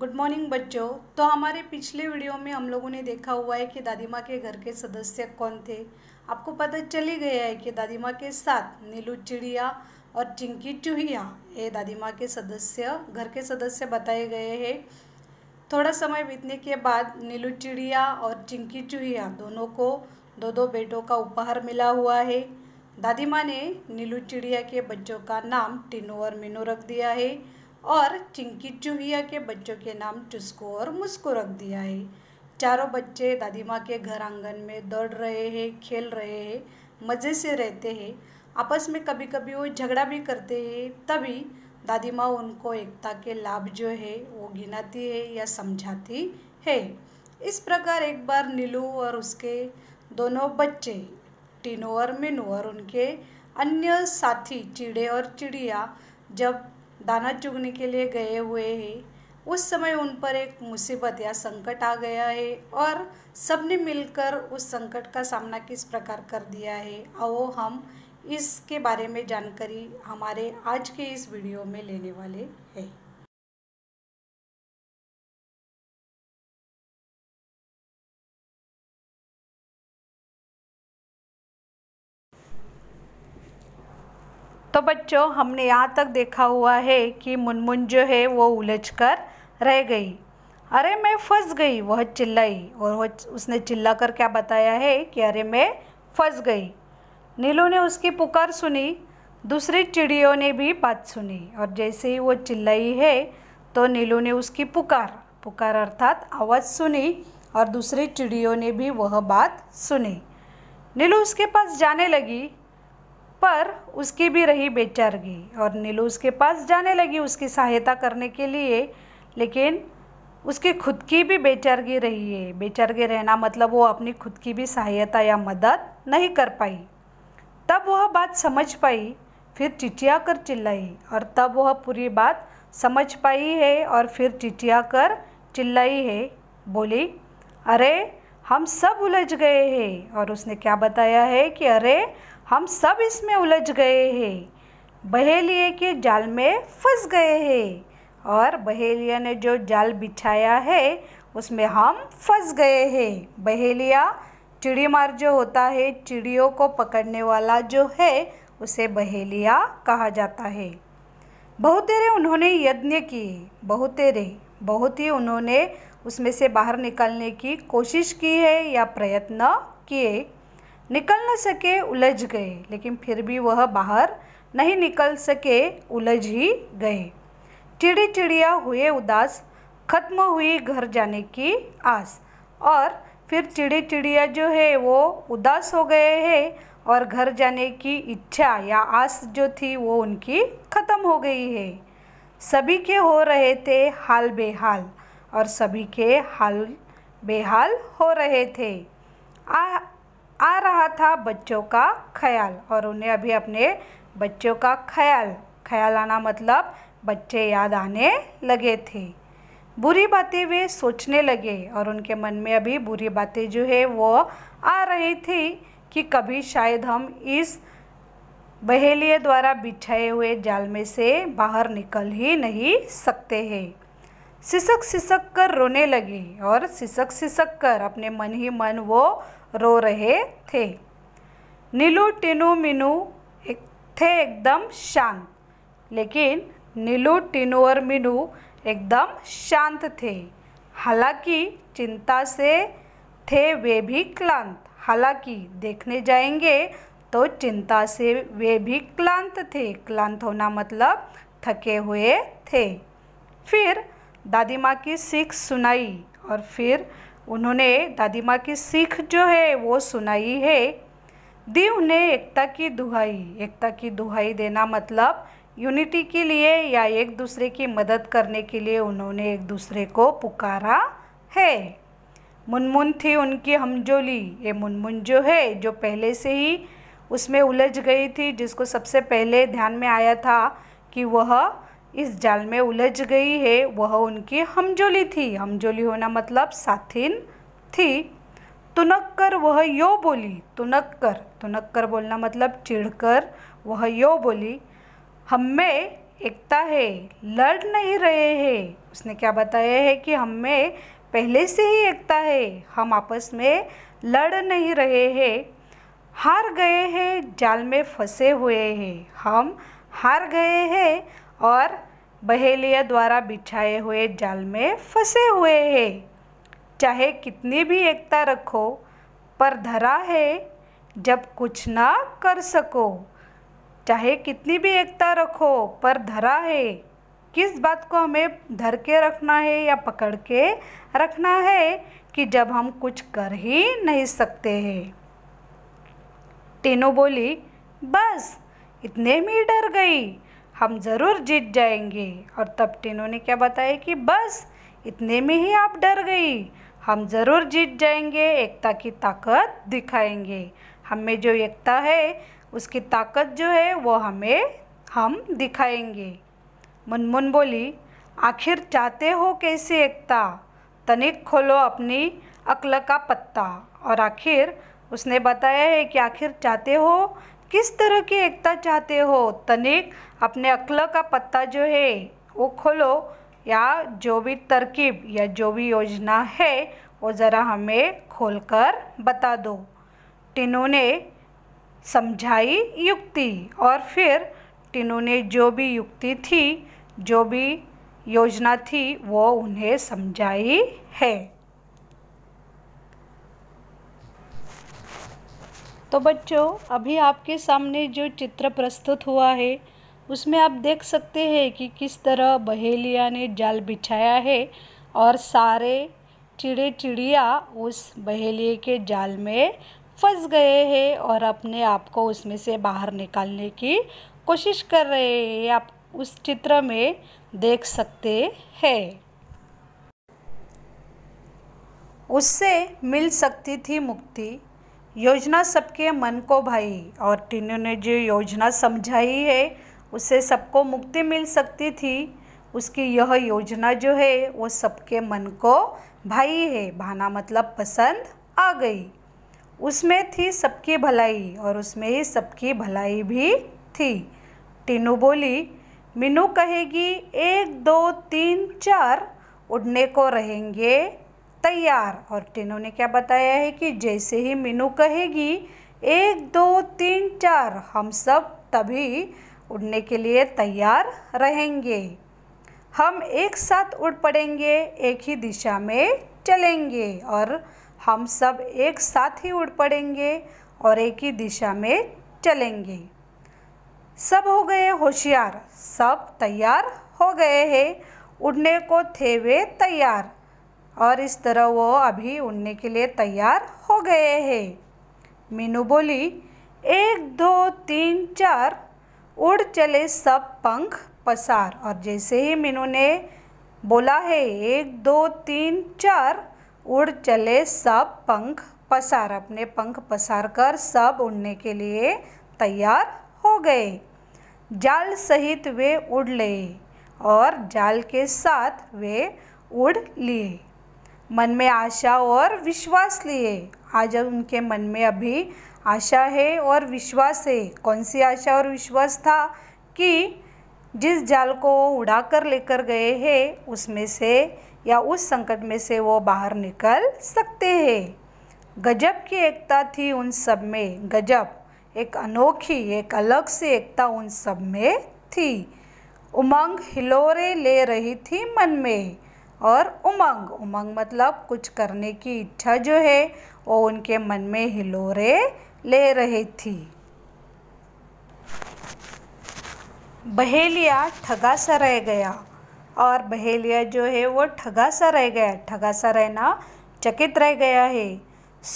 good morning बच्चों तो हमारे पिछले वीडियो में हम लोगों ने देखा हुआ है कि दादी माँ के घर के सदस्य कौन थे आपको पता चली गया है कि दादी माँ के साथ नीलू चिड़िया और चिंकी चूहिया ये दादी माँ के सदस्य घर के सदस्य बताए गए हैं थोड़ा समय बीतने के बाद नीलू चिड़िया और चिंकी चूहिया दोनों को दो दो बेटों का उपहार मिला हुआ है दादी माँ ने नीलू चिड़िया के बच्चों का नाम टीनू और मीनू रख दिया है और चिंकी चूहिया के बच्चों के नाम चुस्को और मुस्को रख दिया है चारों बच्चे दादी माँ के घर आंगन में दौड़ रहे हैं खेल रहे हैं मज़े से रहते हैं आपस में कभी कभी वो झगड़ा भी करते हैं तभी दादी माँ उनको एकता के लाभ जो है वो गिनाती है या समझाती है इस प्रकार एक बार नीलू और उसके दोनों बच्चे टीनू और मीनू और उनके अन्य साथी चिड़े और चिड़िया जब दाना चुगने के लिए गए हुए हैं उस समय उन पर एक मुसीबत या संकट आ गया है और सबने मिलकर उस संकट का सामना किस प्रकार कर दिया है आओ हम इसके बारे में जानकारी हमारे आज के इस वीडियो में लेने वाले हैं तो बच्चों हमने यहाँ तक देखा हुआ है कि मुनमुन जो है वो उलझ कर रह गई अरे मैं फंस गई वह चिल्लाई और वह उसने चिल्ला कर क्या बताया है कि अरे मैं फंस गई नीलू ने उसकी पुकार सुनी दूसरी चिड़ियों ने भी बात सुनी और जैसे ही वो चिल्लाई है तो नीलू ने उसकी पुकार पुकार अर्थात आवाज़ सुनी और दूसरी चिड़ियों ने भी वह बात सुनी नीलू उसके पास जाने लगी पर उसकी भी रही बेचारगी और नीलू उसके पास जाने लगी उसकी सहायता करने के लिए लेकिन उसकी खुद की भी बेचारगी रही है बेचारगी रहना मतलब वो अपनी खुद की भी सहायता या मदद नहीं कर पाई तब वह बात समझ पाई फिर चिटिया कर चिल्लाई और तब वह पूरी बात समझ पाई है और फिर चिटिया कर चिल्लाई है बोली अरे हम सब उलझ गए हैं और उसने क्या बताया है कि अरे हम सब इसमें उलझ गए हैं बहेलिए के जाल में फंस गए हैं और बहेलिया ने जो जाल बिछाया है उसमें हम फंस गए हैं बहेलिया चिड़ी मार जो होता है चिड़ियों को पकड़ने वाला जो है उसे बहेलिया कहा जाता है बहुतेरे उन्होंने यज्ञ किए बहुतेरे बहुत ही उन्होंने उसमें से बाहर निकलने की कोशिश की है या प्रयत्न किए निकल न सके उलझ गए लेकिन फिर भी वह बाहर नहीं निकल सके उलझ ही गए चिड़ी चिड़िया हुए उदास खत्म हुई घर जाने की आस और फिर चिड़ी चिड़िया जो है वो उदास हो गए हैं और घर जाने की इच्छा या आस जो थी वो उनकी ख़त्म हो गई है सभी के हो रहे थे हाल बेहाल और सभी के हाल बेहाल हो रहे थे आ आ रहा था बच्चों का ख्याल और उन्हें अभी अपने बच्चों का ख्याल ख्याल आना मतलब बच्चे याद आने लगे थे बुरी बातें वे सोचने लगे और उनके मन में अभी बुरी बातें जो है वो आ रही थी कि कभी शायद हम इस बहेलिए द्वारा बिछाए हुए जाल में से बाहर निकल ही नहीं सकते हैं सिसक सिसक कर रोने लगे और सिसक सिसक कर अपने मन ही मन वो रो रहे थे नीलू टीनू मीनू एक थे एकदम शांत लेकिन नीलू टीनू और मीनू एकदम शांत थे हालांकि चिंता से थे वे भी क्लांत हालांकि देखने जाएंगे तो चिंता से वे भी क्लांत थे क्लांत होना मतलब थके हुए थे फिर दादी माँ की सीख सुनाई और फिर उन्होंने दादी माँ की सीख जो है वो सुनाई है दी उन्हें एकता की दुहाई एकता की दुहाई देना मतलब यूनिटी के लिए या एक दूसरे की मदद करने के लिए उन्होंने एक दूसरे को पुकारा है मुनमुन थी उनकी हमजोली ये मुनमुन जो है जो पहले से ही उसमें उलझ गई थी जिसको सबसे पहले ध्यान में आया था कि वह इस जाल में उलझ गई है वह उनकी हमजोली थी हमजोली होना मतलब साथिन थी कर वह यो बोली तुनक कर तुनक कर बोलना मतलब चिढ़कर वह यो बोली हम में एकता है लड़ नहीं रहे हैं उसने क्या बताया है कि हम में पहले से ही एकता है हम आपस में लड़ नहीं रहे हैं हार गए हैं जाल में फंसे हुए हैं हम हार गए हैं और बहेलिया द्वारा बिछाए हुए जाल में फंसे हुए हैं चाहे कितनी भी एकता रखो पर धरा है जब कुछ ना कर सको चाहे कितनी भी एकता रखो पर धरा है किस बात को हमें धर के रखना है या पकड़ के रखना है कि जब हम कुछ कर ही नहीं सकते हैं टीनू बोली बस इतने में डर गई हम ज़रूर जीत जाएंगे और तब टीनू ने क्या बताया कि बस इतने में ही आप डर गई हम ज़रूर जीत जाएंगे एकता की ताकत दिखाएंगे हम में जो एकता है उसकी ताकत जो है वो हमें हम दिखाएंगे मुनमुन बोली आखिर चाहते हो कैसे एकता तनिक खोलो अपनी अक्ल का पत्ता और आखिर उसने बताया है कि आखिर चाहते हो किस तरह की एकता चाहते हो तनिक अपने अक्ल का पत्ता जो है वो खोलो या जो भी तरकीब या जो भी योजना है वो ज़रा हमें खोल कर बता दो टिनू ने समझाई युक्ति और फिर टिनू ने जो भी युक्ति थी जो भी योजना थी वो उन्हें समझाई है तो बच्चों अभी आपके सामने जो चित्र प्रस्तुत हुआ है उसमें आप देख सकते हैं कि किस तरह बहेलिया ने जाल बिछाया है और सारे चिड़े चिड़िया उस बहेलिए के जाल में फंस गए हैं और अपने आप को उसमें से बाहर निकालने की कोशिश कर रहे हैं आप उस चित्र में देख सकते हैं उससे मिल सकती थी मुक्ति योजना सबके मन को भाई और टीनू ने जो योजना समझाई है उससे सबको मुक्ति मिल सकती थी उसकी यह योजना जो है वो सबके मन को भाई है भाना मतलब पसंद आ गई उसमें थी सबकी भलाई और उसमें ही सबकी भलाई भी थी टीनू बोली मीनू कहेगी एक दो तीन चार उड़ने को रहेंगे तैयार और टीनू ने क्या बताया है कि जैसे ही मीनू कहेगी एक दो तीन चार हम सब तभी उड़ने के लिए तैयार रहेंगे हम एक साथ उड़ पड़ेंगे एक ही दिशा में चलेंगे और हम सब एक साथ ही उड़ पड़ेंगे और एक ही दिशा में चलेंगे सब हो गए होशियार सब तैयार हो गए हैं उड़ने को थे वे तैयार और इस तरह वो अभी उड़ने के लिए तैयार हो गए हैं मीनू बोली एक दो तीन चार उड़ चले सब पंख पसार और जैसे ही मीनू ने बोला है एक दो तीन चार उड़ चले सब पंख पसार अपने पंख पसार कर सब उड़ने के लिए तैयार हो गए जाल सहित वे उड़ ले और जाल के साथ वे उड़ लिए मन में आशा और विश्वास लिए आज उनके मन में अभी आशा है और विश्वास है कौन सी आशा और विश्वास था कि जिस जाल को वो उड़ा कर लेकर गए हैं उसमें से या उस संकट में से वो बाहर निकल सकते हैं गजब की एकता थी उन सब में गजब एक अनोखी एक अलग सी एकता उन सब में थी उमंग हिलोरे ले रही थी मन में और उमंग उमंग मतलब कुछ करने की इच्छा जो है वो उनके मन में हिलोरे ले रही थी बहेलिया ठगा सा रह गया और बहेलिया जो है वो ठगा सा रह गया ठगा सा रहना चकित रह गया है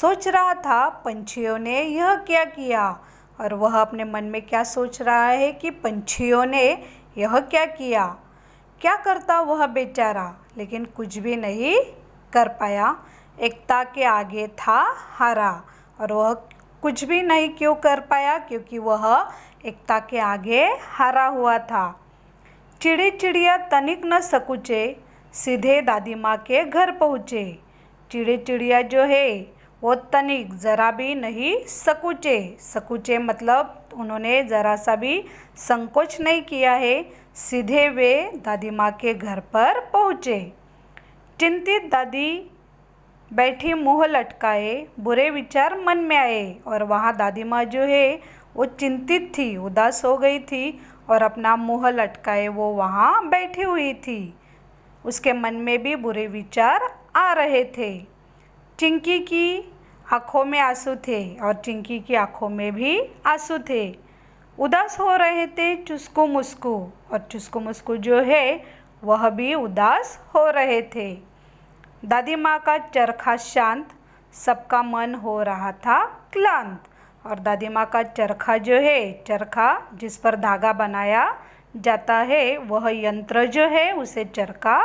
सोच रहा था पंछियों ने यह क्या किया और वह अपने मन में क्या सोच रहा है कि पंछियों ने यह क्या किया क्या करता वह बेचारा लेकिन कुछ भी नहीं कर पाया एकता के आगे था हरा और वह कुछ भी नहीं क्यों कर पाया क्योंकि वह एकता के आगे हरा हुआ था चिड़ी चिड़िया तनिक न सकुचे सीधे दादी माँ के घर पहुँचे चिड़ी चिड़िया जो है वो तनिक ज़रा भी नहीं सकुचे सकुचे मतलब उन्होंने ज़रा सा भी संकोच नहीं किया है सीधे वे दादी माँ के घर पर पहुँचे चिंतित दादी बैठी मुँह लटकाए बुरे विचार मन में आए और वहाँ दादी माँ जो है वो चिंतित थी उदास हो गई थी और अपना मुँह लटकाए वो वहाँ बैठी हुई थी उसके मन में भी बुरे विचार आ रहे थे चिंकी की आँखों में आंसू थे और चिंकी की आँखों में भी आंसू थे उदास हो रहे थे चुस्को मुस्को और चुस्को मुस्को जो है वह भी उदास हो रहे थे दादी माँ का चरखा शांत सबका मन हो रहा था क्लांत और दादी माँ का चरखा जो है चरखा जिस पर धागा बनाया जाता है वह यंत्र जो है उसे चरखा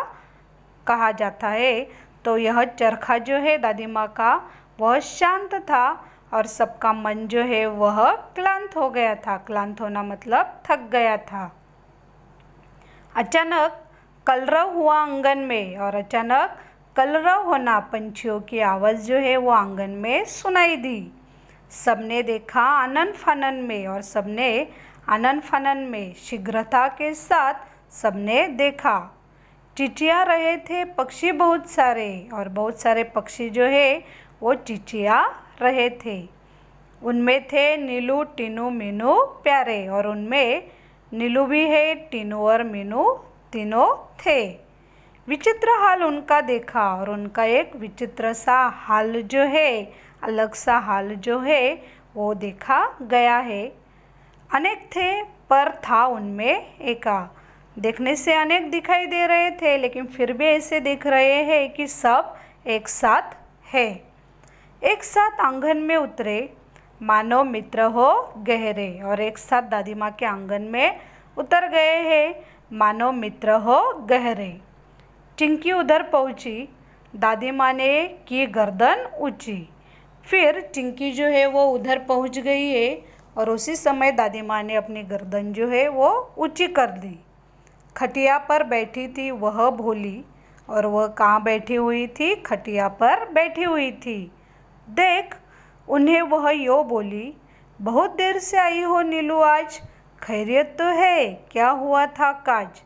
कहा जाता है तो यह चरखा जो है दादी माँ का वह शांत था और सबका मन जो है वह क्लांत हो गया था क्लांत होना मतलब थक गया था अचानक कलरव हुआ आंगन में और अचानक कलरव होना पंछियों की आवाज़ जो है वो आंगन में सुनाई दी सबने देखा आनंद फनन में और सबने आनंद फनन में शीघ्रता के साथ सबने देखा चिटिया रहे थे पक्षी बहुत सारे और बहुत सारे पक्षी जो है वो चिटिया रहे थे उनमें थे नीलू टीनू मीनू प्यारे और उनमें नीलू भी है टीनू और मीनू तीनों थे विचित्र हाल उनका देखा और उनका एक विचित्र सा हाल जो है अलग सा हाल जो है वो देखा गया है अनेक थे पर था उनमें एका देखने से अनेक दिखाई दे रहे थे लेकिन फिर भी ऐसे दिख रहे हैं कि सब एक साथ है एक साथ आंगन में उतरे मानो मित्र हो गहरे और एक साथ दादी माँ के आंगन में उतर गए हैं मानो मित्र हो गहरे चिंकी उधर पहुँची दादी माँ ने की गर्दन ऊंची फिर चिंकी जो है वो उधर पहुँच गई है और उसी समय दादी माँ ने अपनी गर्दन जो है वो ऊंची कर दी खटिया पर बैठी थी वह भोली और वह कहाँ बैठी हुई थी खटिया पर बैठी हुई थी देख उन्हें वह यो बोली बहुत देर से आई हो नीलू आज खैरियत तो है क्या हुआ था काज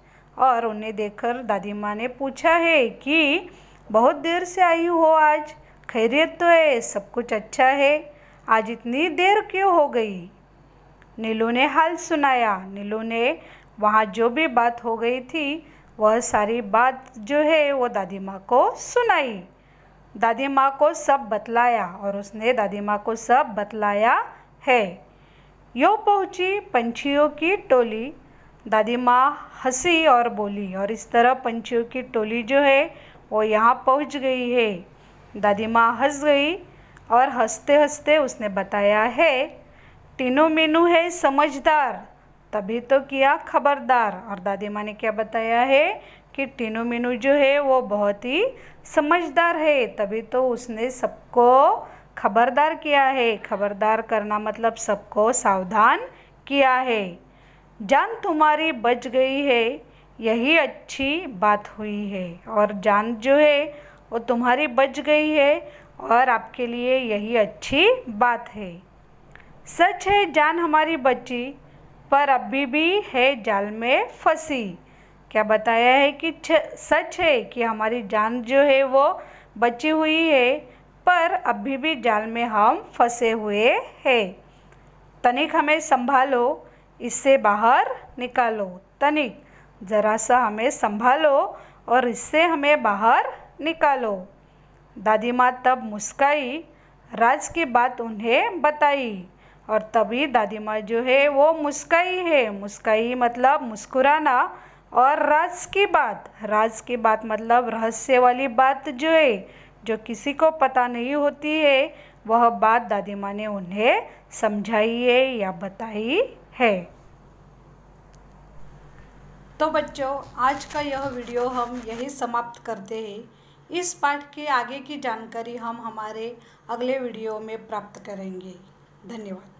और उन्हें देखकर दादी माँ ने पूछा है कि बहुत देर से आई हो आज खैरियत तो है सब कुछ अच्छा है आज इतनी देर क्यों हो गई नीलू ने हाल सुनाया नीलू ने वहाँ जो भी बात हो गई थी वह सारी बात जो है वो दादी माँ को सुनाई दादी माँ को सब बतलाया और उसने दादी माँ को सब बतलाया है यो पहुँची पंछियों की टोली दादी माँ हंसी और बोली और इस तरह पंछियों की टोली जो है वो यहाँ पहुँच गई है दादी माँ हंस गई और हंसते हंसते उसने बताया है टीनू मीनू है समझदार तभी तो किया खबरदार और दादी माँ ने क्या बताया है कि टीनू मीनू जो है वो बहुत ही समझदार है तभी तो उसने सबको खबरदार किया है खबरदार करना मतलब सबको सावधान किया है जान तुम्हारी बच गई है यही अच्छी बात हुई है और जान जो है वो तुम्हारी बच गई है और आपके लिए यही अच्छी बात है सच है जान हमारी बची पर अभी भी है जाल में फंसी क्या बताया है कि सच है कि हमारी जान जो है वो बची हुई है पर अभी भी जाल में हम फंसे हुए हैं तनिक हमें संभालो इससे बाहर निकालो तनिक ज़रा सा हमें संभालो और इससे हमें बाहर निकालो दादी माँ तब मुस्काई राज की बात उन्हें बताई और तभी दादी माँ जो है वो मुस्काई है मुस्काई मतलब मुस्कुराना और राज की बात राज की बात मतलब रहस्य वाली बात जो है जो किसी को पता नहीं होती है वह बात दादी माँ ने उन्हें समझाई है या बताई है तो बच्चों आज का यह वीडियो हम यही समाप्त करते हैं इस पाठ के आगे की जानकारी हम हमारे अगले वीडियो में प्राप्त करेंगे धन्यवाद